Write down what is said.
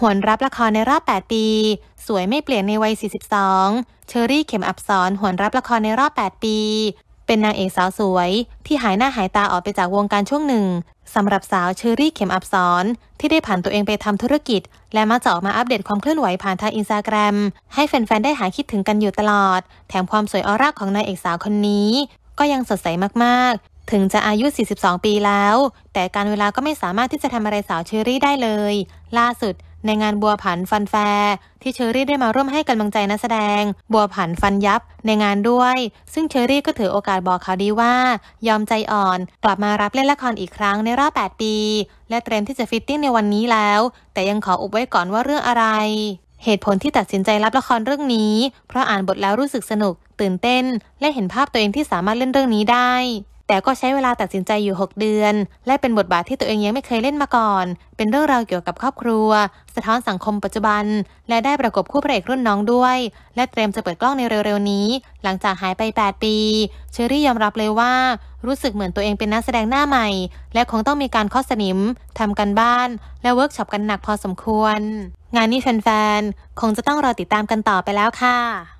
หวนรับละครในรอบ 8 ปี สวยไม่เปลี่ยนในวัย 42เชอรี่เข็มอับสนหวนรับละครในรอบ 8 ปี เป็นนางเอกสาวสวย ที่หายหน้าหายตาออกไปจากวงการช่วงหนึ่งสำหรับสาวเชอรี่เข็มอับสนที่ได้ผ่านตัวเองไปทำธุรกิจ และมาจะออกมาอัปเดตความเคลื่อนไหวผ่านทางอินสตาแกรมให้แฟน ๆ ได้หาคิดถึงกันอยู่ตลอด แถมความสวยออร่าของนางเอกสาวคนนี้ ก็ยังสดใสมากๆ ถึงจะอายุ42ปีแล้ว แต่การเวลาก็ไม่สามารถที่จะทำอะไรสาวเชอรี่ได้เลย ล่าสุดในงานบัวผันฟันแฟร์ที่เชอรี่ได้มาร่วมให้กำลังใจนักแสดง บัวผันฟันยับในงานด้วย ซึ่งเชอรี่ก็ถือโอกาสบอกเขาดีว่า ยอมใจอ่อนกลับมารับเล่นละครอีกครั้งในรอบ 8 ปี และเตรียมที่จะฟิตติ้งในวันนี้แล้ว แต่ยังขออุบไว้ก่อนว่าเรื่องอะไร เหตุผลที่ตัดสินใจรับละครเรื่องนี้ เพราะอ่านบทแล้วรู้สึกสนุก ตื่นเต้นและเห็นภาพตัวเองที่สามารถเล่นเรื่องนี้ได้แต่ก็ใช้เวลาตัดสินใจอยู่ 6 เดือน และเป็นบทบาทที่ตัวเองยังไม่เคยเล่นมาก่อน เป็นเรื่องราวเกี่ยวกับครอบครัว สะท้อนสังคมปัจจุบัน และได้ประกบคู่พระเอกรุ่นน้องด้วย และเตรียมจะเปิดกล้องในเร็วๆ นี้ หลังจากหายไป 8 ปี เชอรี่ยอมรับเลยว่า รู้สึกเหมือนตัวเองเป็นนักแสดงหน้าใหม่ และคงต้องมีการข้อสนิมทำกันบ้าน และเวิร์กช็อปกันหนักพอสมควร งานนี้แฟนๆคงจะต้องรอติดตามกันต่อไปแล้วค่ะ